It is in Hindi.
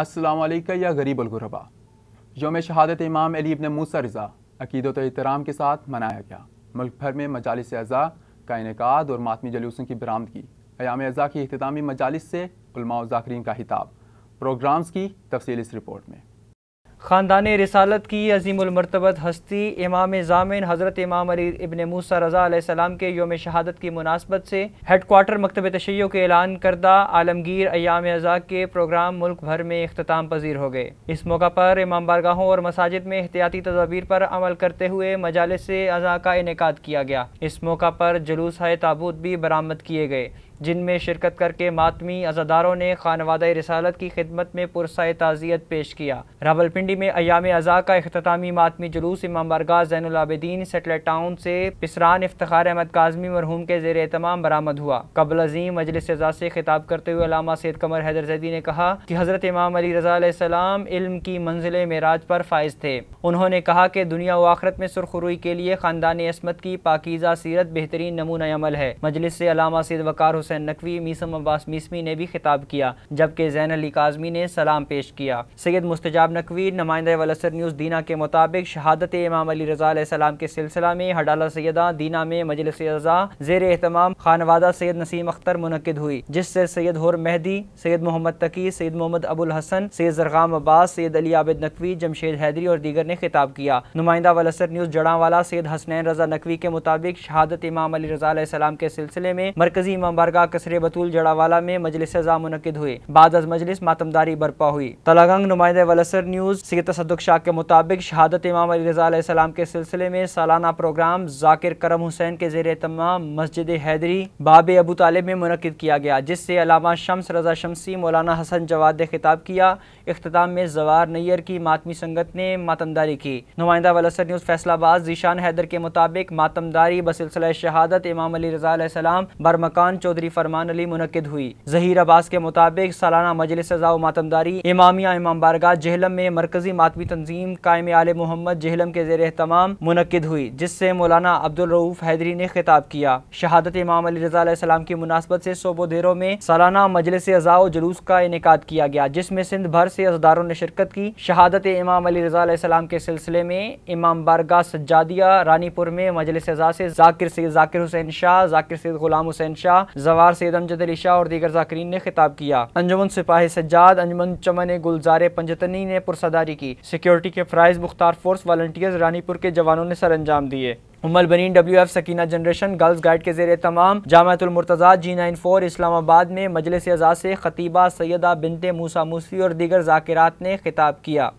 असलम या गरीब अलगरबा योम शहादत इमाम अली इबन मूसा रज़ा अकीदत एहतराम के साथ मनाया गया मुल्क भर में मजालस अज़ा का इनका और मातमी जलूसों की बरामदगी अयाम अज़ा की अख्तामी मजालस से उलमा जाकरीन का हिताब प्रोग्राम्स की तफसील इस रिपोर्ट में ख़ानदान रसालत की अजीमरतबत हस्ती इमाम जामिन हज़रत इमाम अली इबन मूसा रजा के योम शहादत की मुनासबत से हेड क्वार्टर मकतब तशैयों के ऐलान करदा आलमगीर अयाम अज़ा के प्रोग्राम मुल्क भर में अख्ताम पजीर हो गए इस मौका पर इमाम बारगाहों और मसाजिद में एहतियाती तदाबीर पर अमल करते हुए मजालस अज़ा का इनका किया गया इस मौका पर जलूस है ताबूत भी बरामद किए गए जिनमें शिरकत करके मातमी अजादारों ने खानवादा रसालत की खिदमत में पुरसा ताज़ियत पेश किया रावलपिंडी में अयाम अज़ा का अख्तामी मातमी जुलूस इमाम बरगा जैनआबदीन सेटलर टाउन से पिसरान इफ्तार अहमद काजमी मरहूम के जेर तमाम बरामद हुआ कबल अजीम मजलिस से खिताब करते हुए अलामा सैद कमर हैदर जैदी ने कहा कि हज़रत इमाम अली रजाम इल्म की मंजिल मराज पर फायज थे उन्होंने कहा कि दुनिया व आखरत में सुरखरुई के लिए ख़ानदान असमत की पाकिज़ा सीरत बेहतरीन नमूना अमल है मजलिस से अलामा सैद वकार हुसैन हुसैन नकवी मीसम अब्बास मीसमी ने भी खिताब किया जबकि जैन अली काजमी ने सलाम पेश किया सैयद मुस्तजाब नकवी नुमाइंदा वलसर न्यूज़ दीना के मुताबिक शहादत इमाम अली रजा सलाम के सिलसिला में हडाला सैदा दीना में मजलिस जेर एहतमाम खानवादा सैयद नसीम अख्तर मुनद हुई जिससे सैयद होर मेहदी सैयद मोहम्मद तकी सैयद मोहम्मद अबुल हसन सैयद जरगाम अब्बास सैयद अली आबिद नकवी जमशेद हैदरी और दीगर ने खिताब किया नुमाइंदा वलसर न्यूज़ जड़ा वाला सैयद हसनैन रजा नकवी के मुताबिक शहादत इमाम अली रजा सलाम के सिलसिले में मरकजी इमाम बारगा का कसरे बतूल जड़ावाला में मजलिस अजा मुनद हुई बाद अज मजलिस मातमदारी बर्पा हुई तलागंग नुमाइंदे वलसर न्यूज़ सी तसदक शाह के मुताबिक शहादत इमाम अली रजाम के सिलसिले में सालाना प्रोग्राम जाकिर करम हुसैन के जेर तमाम मस्जिद हैदरी बाब अबू तालिब में मुनद किया गया जिससे अलामा शम्स रजा शमसी मौलाना हसन जवाद ने खिताब किया अख्ताम में जवार नैयर की मातमी संगत ने मातमदारी की नुमाइंदा वलसर न्यूज़ फैसलाबाद जीशान हैदर के मुताबिक मातमदारी बसिलसिला शहादत इमाम अली रजा सलाम बरमकान चौधरी सदरी फरमान अली मुनद हुई जहीर अब्बास के मुताबिक सालाना मजलिस मातमदारी इमामिया इमाम बारगा जहलम में मरकजी मातवी तंजीम कायम आल मोहम्मद जहलम के जेर तमाम मुनद हुई जिससे मौलाना अब्दुल रऊफ हैदरी ने खिताब किया शहादत इमाम अली रजाम की मुनासबत से देरों में सालाना मजलिस अजाओ जुलूस का इनका किया गया जिसमें सिंध भर से अजदारों ने शिरकत की शहादत इमाम अली रजाम के सिलसिले में इमाम बारगा सज्जादिया रानीपुर में मजलिस से जाकिर सैद जाकिर हुसैन शाह जाकिर सैद गुलाम हुसैन शाह जवार सैद अमजद अली शाह और दीगर जाकरीन ने खिताब किया अंजुमन सिपाही सज्जाद अंजुमन चमन गुलजारे पंजतनी ने पुरसदारी की सिक्योरिटी के फ्राइज मुख्तार फोर्स वालंटियर्स रानीपुर के जवानों ने सर अंजाम दिए Ummul Bani W F Sakina generation girls guide के जेर तमाम Jamiatulmurtaza G nine four Islamabad में मजलिस एजाज से खतीबा सैदा बिनते मूसा मूसी और दीगर जाकिरत ने खिताब किया